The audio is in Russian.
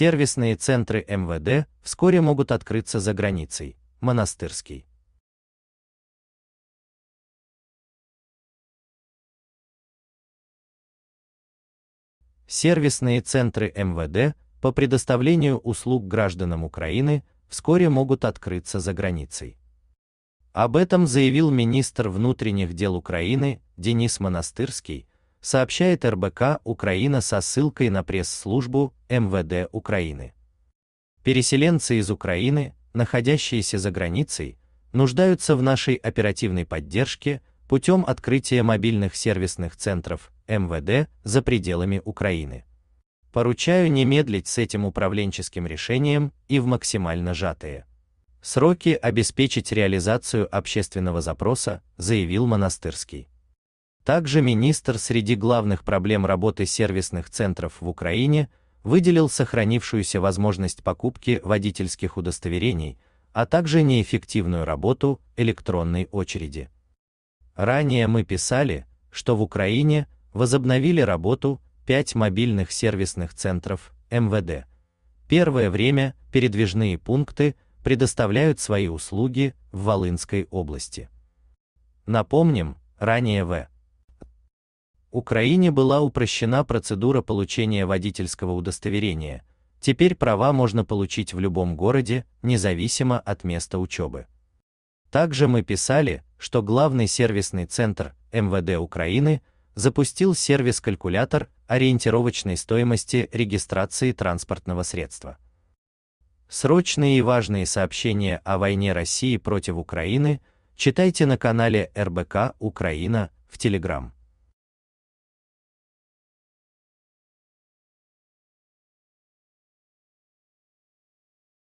Сервисные центры МВД вскоре могут открыться за границей. Монастырский. Сервисные центры МВД по предоставлению услуг гражданам Украины вскоре могут открыться за границей. Об этом заявил министр внутренних дел Украины Денис Монастырский сообщает РБК Украина со ссылкой на пресс-службу МВД Украины. Переселенцы из Украины, находящиеся за границей, нуждаются в нашей оперативной поддержке путем открытия мобильных сервисных центров МВД за пределами Украины. Поручаю не медлить с этим управленческим решением и в максимально сжатые сроки обеспечить реализацию общественного запроса, заявил Монастырский. Также министр среди главных проблем работы сервисных центров в Украине выделил сохранившуюся возможность покупки водительских удостоверений, а также неэффективную работу электронной очереди. Ранее мы писали, что в Украине возобновили работу пять мобильных сервисных центров МВД. Первое время передвижные пункты предоставляют свои услуги в Волынской области. Напомним, ранее в Украине была упрощена процедура получения водительского удостоверения. Теперь права можно получить в любом городе, независимо от места учебы. Также мы писали, что главный сервисный центр МВД Украины запустил сервис-калькулятор ориентировочной стоимости регистрации транспортного средства. Срочные и важные сообщения о войне России против Украины читайте на канале РБК Украина в Телеграм.